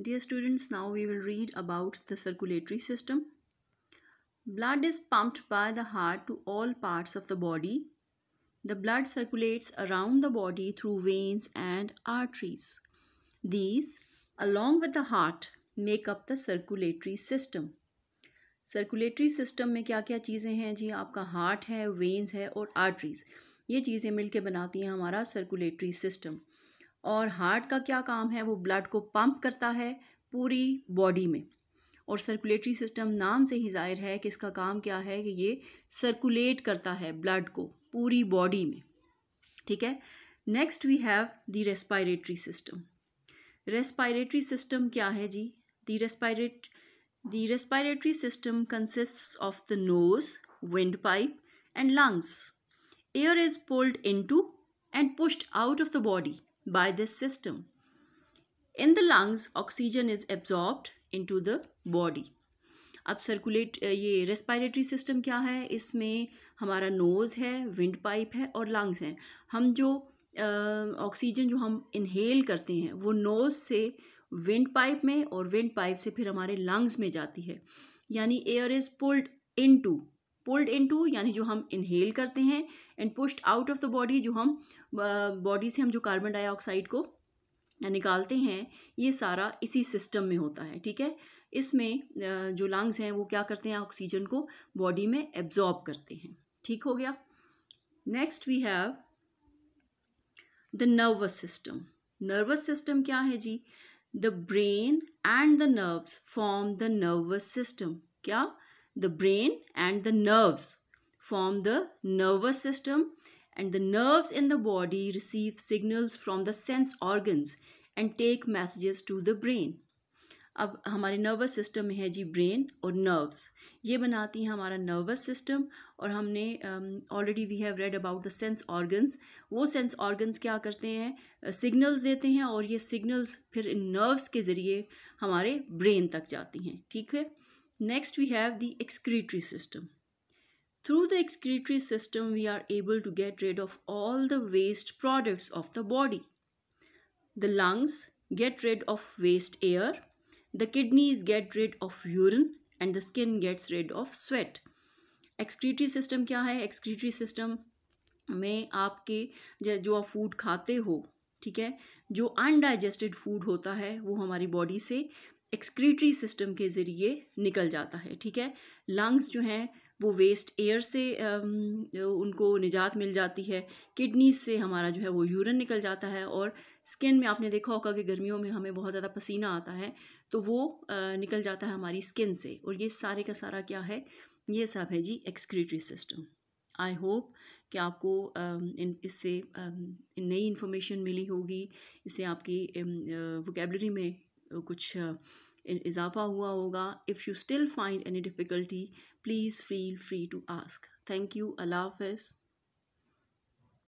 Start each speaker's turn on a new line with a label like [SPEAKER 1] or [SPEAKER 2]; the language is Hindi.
[SPEAKER 1] Dear students, now we will read about the circulatory system. Blood is pumped by the heart to all parts of the body. The blood circulates around the body through veins and arteries. These, along with the heart, make up the circulatory system. circulatory system में क्या क्या चीज़ें हैं जी आपका heart है veins है और arteries ये चीज़ें मिलके बनाती हैं हमारा circulatory system और हार्ट का क्या काम है वो ब्लड को पंप करता है पूरी बॉडी में और सर्कुलेटरी सिस्टम नाम से ही जाहिर है कि इसका काम क्या है कि ये सर्कुलेट करता है ब्लड को पूरी बॉडी में ठीक है next we have the respiratory system respiratory system क्या है जी the respirate the respiratory system consists of the nose windpipe and lungs air is pulled into and pushed out of the body by this system. In the lungs, oxygen is absorbed into the body. अब सर्कुलेट ये रेस्पायरेटरी सिस्टम क्या है इसमें हमारा नोज़ है विंड पाइप है और लंग्स हैं हम जो ऑक्सीजन जो हम इनहेल करते हैं वो नोज़ से विंड पाइप में और विंड पाइप से फिर हमारे लंग्स में जाती है यानी air is pulled into pulled into यानी जो हम इनहेल करते हैं and pushed out of the body जो हम बॉडी से हम जो कार्बन डाइऑक्साइड को निकालते हैं ये सारा इसी सिस्टम में होता है ठीक है इसमें जो लंग्स हैं वो क्या करते हैं ऑक्सीजन को बॉडी में एब्जॉर्ब करते हैं ठीक हो गया next we have the nervous system nervous system क्या है जी the brain and the nerves form the nervous system क्या the brain and the nerves form the nervous system and the nerves in the body receive signals from the sense organs and take messages to the brain अब हमारे नर्वस सिस्टम में है जी ब्रेन और नर्व्स ये बनाती हैं हमारा नर्वस सिस्टम और हमने already we have read about the sense organs वो सेंस ऑर्गन्स क्या करते हैं सिग्नल्स uh, देते हैं और ये सिग्नल्स फिर इन नर्व्स के ज़रिए हमारे ब्रेन तक जाती हैं ठीक है Next, we have the excretory system. Through the excretory system, we are able to get rid of all the waste products of the body. The lungs get rid of waste air, the kidneys get rid of urine, and the skin gets rid of sweat. Excretory system क्या है एक्सक्रीटरी सिस्टम में आपके जो आप फूड खाते हो ठीक है जो अनडाइजेस्टेड फूड होता है वो हमारी बॉडी से एक्सक्रीटरी सिस्टम के ज़रिए निकल जाता है ठीक है लंग्स जो हैं वो वेस्ट एयर से उनको निजात मिल जाती है किडनीज से हमारा जो है वो यूरिन निकल जाता है और स्किन में आपने देखा होगा कि गर्मियों में हमें बहुत ज़्यादा पसीना आता है तो वो निकल जाता है हमारी स्किन से और ये सारे का सारा क्या है ये सब है जी एक्सक्रीटरी सिस्टम आई होप कि आपको इन इससे नई इन्फॉर्मेशन मिली होगी इससे आपकी वोकेबलरी में कुछ इजाफा हुआ होगा if you still find any difficulty please feel free to ask thank you अल्लाह हाफ़